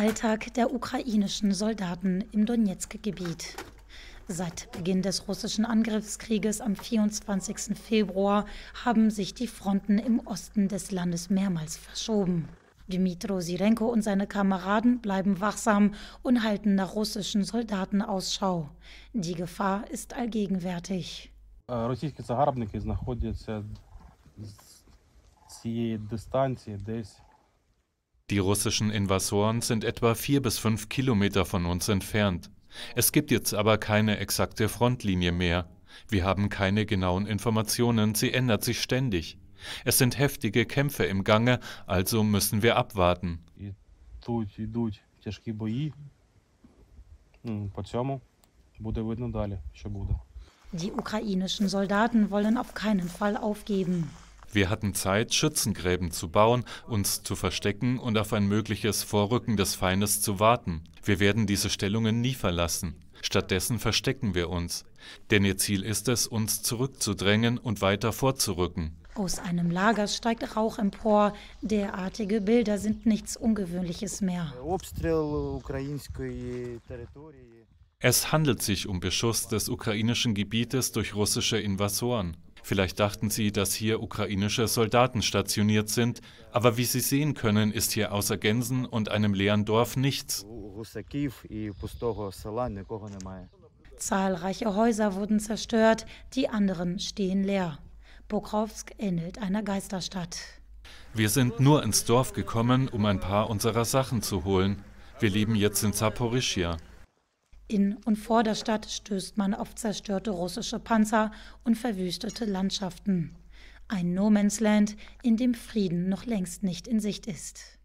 Alltag der ukrainischen Soldaten im Donetsk-Gebiet. Seit Beginn des russischen Angriffskrieges am 24. Februar haben sich die Fronten im Osten des Landes mehrmals verschoben. Dmitro Sirenko und seine Kameraden bleiben wachsam und halten nach russischen Soldaten Ausschau. Die Gefahr ist allgegenwärtig. Russische Загарбники знаходяться з цієї дистанції десь die russischen Invasoren sind etwa vier bis fünf Kilometer von uns entfernt. Es gibt jetzt aber keine exakte Frontlinie mehr. Wir haben keine genauen Informationen, sie ändert sich ständig. Es sind heftige Kämpfe im Gange, also müssen wir abwarten. Die ukrainischen Soldaten wollen auf keinen Fall aufgeben. Wir hatten Zeit, Schützengräben zu bauen, uns zu verstecken und auf ein mögliches Vorrücken des Feindes zu warten. Wir werden diese Stellungen nie verlassen. Stattdessen verstecken wir uns. Denn ihr Ziel ist es, uns zurückzudrängen und weiter vorzurücken. Aus einem Lager steigt Rauch empor. Derartige Bilder sind nichts Ungewöhnliches mehr. Es handelt sich um Beschuss des ukrainischen Gebietes durch russische Invasoren. Vielleicht dachten sie, dass hier ukrainische Soldaten stationiert sind, aber wie Sie sehen können, ist hier außer Gänsen und einem leeren Dorf nichts. Zahlreiche Häuser wurden zerstört, die anderen stehen leer. Bokrowsk ähnelt einer Geisterstadt. Wir sind nur ins Dorf gekommen, um ein paar unserer Sachen zu holen. Wir leben jetzt in Zaporizhia. In und vor der Stadt stößt man auf zerstörte russische Panzer und verwüstete Landschaften. Ein No Man's Land, in dem Frieden noch längst nicht in Sicht ist.